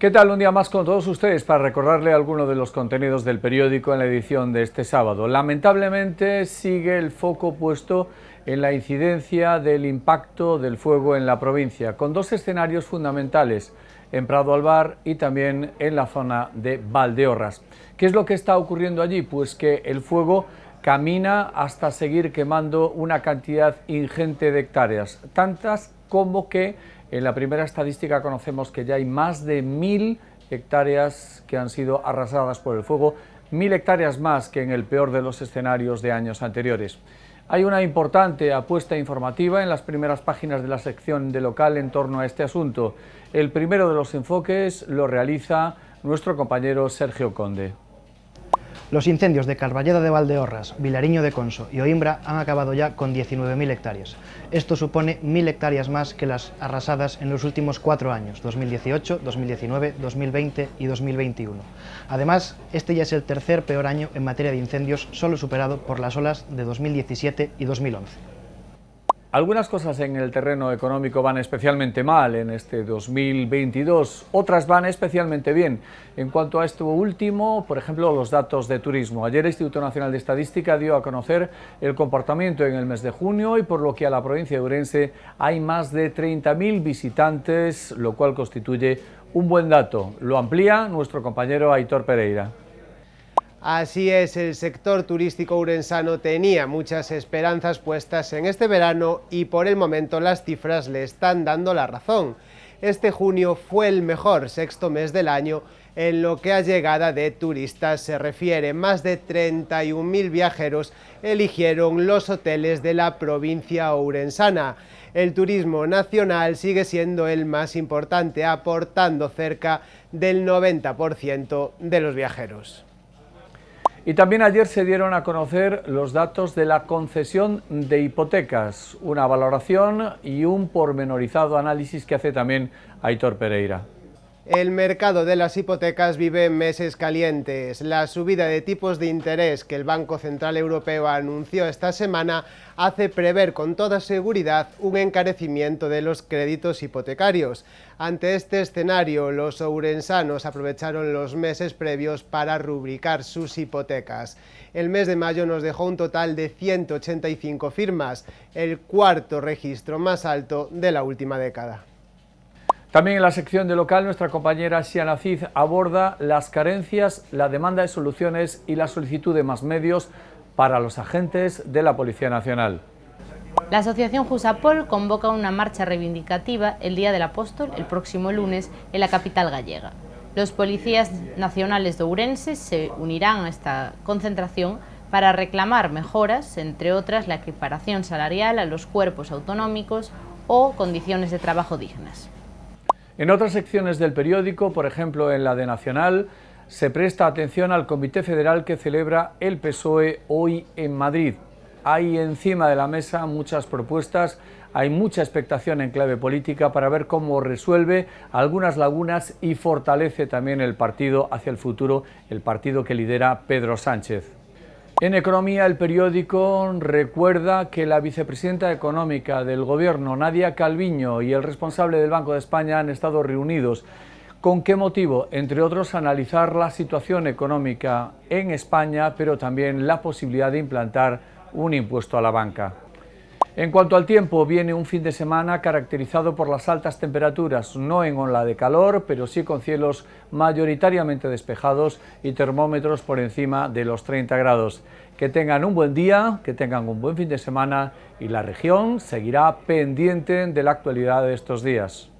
¿Qué tal? Un día más con todos ustedes para recordarle alguno de los contenidos del periódico en la edición de este sábado. Lamentablemente sigue el foco puesto en la incidencia del impacto del fuego en la provincia, con dos escenarios fundamentales, en Prado Alvar y también en la zona de Valdeorras. ¿Qué es lo que está ocurriendo allí? Pues que el fuego camina hasta seguir quemando una cantidad ingente de hectáreas, tantas como que en la primera estadística conocemos que ya hay más de mil hectáreas que han sido arrasadas por el fuego, mil hectáreas más que en el peor de los escenarios de años anteriores. Hay una importante apuesta informativa en las primeras páginas de la sección de local en torno a este asunto. El primero de los enfoques lo realiza nuestro compañero Sergio Conde. Los incendios de Carballeda de Valdeorras, Vilariño de Conso y Oimbra han acabado ya con 19.000 hectáreas. Esto supone 1.000 hectáreas más que las arrasadas en los últimos cuatro años, 2018, 2019, 2020 y 2021. Además, este ya es el tercer peor año en materia de incendios, solo superado por las olas de 2017 y 2011. Algunas cosas en el terreno económico van especialmente mal en este 2022, otras van especialmente bien. En cuanto a esto último, por ejemplo, los datos de turismo. Ayer el Instituto Nacional de Estadística dio a conocer el comportamiento en el mes de junio y por lo que a la provincia de Urense hay más de 30.000 visitantes, lo cual constituye un buen dato. Lo amplía nuestro compañero Aitor Pereira. Así es, el sector turístico urensano tenía muchas esperanzas puestas en este verano y por el momento las cifras le están dando la razón. Este junio fue el mejor sexto mes del año en lo que a llegada de turistas se refiere. Más de 31.000 viajeros eligieron los hoteles de la provincia urensana. El turismo nacional sigue siendo el más importante, aportando cerca del 90% de los viajeros. Y también ayer se dieron a conocer los datos de la concesión de hipotecas, una valoración y un pormenorizado análisis que hace también Aitor Pereira. El mercado de las hipotecas vive meses calientes. La subida de tipos de interés que el Banco Central Europeo anunció esta semana hace prever con toda seguridad un encarecimiento de los créditos hipotecarios. Ante este escenario, los ourensanos aprovecharon los meses previos para rubricar sus hipotecas. El mes de mayo nos dejó un total de 185 firmas, el cuarto registro más alto de la última década. También en la sección de local, nuestra compañera Sian Cid aborda las carencias, la demanda de soluciones y la solicitud de más medios para los agentes de la Policía Nacional. La Asociación Jusapol convoca una marcha reivindicativa el Día del Apóstol, el próximo lunes, en la capital gallega. Los policías nacionales de se unirán a esta concentración para reclamar mejoras, entre otras la equiparación salarial a los cuerpos autonómicos o condiciones de trabajo dignas. En otras secciones del periódico, por ejemplo en la de Nacional, se presta atención al Comité Federal que celebra el PSOE hoy en Madrid. Hay encima de la mesa muchas propuestas, hay mucha expectación en clave política para ver cómo resuelve algunas lagunas y fortalece también el partido hacia el futuro, el partido que lidera Pedro Sánchez. En Economía, el periódico recuerda que la vicepresidenta económica del Gobierno, Nadia Calviño, y el responsable del Banco de España han estado reunidos. ¿Con qué motivo? Entre otros, analizar la situación económica en España, pero también la posibilidad de implantar un impuesto a la banca. En cuanto al tiempo, viene un fin de semana caracterizado por las altas temperaturas, no en ola de calor, pero sí con cielos mayoritariamente despejados y termómetros por encima de los 30 grados. Que tengan un buen día, que tengan un buen fin de semana y la región seguirá pendiente de la actualidad de estos días.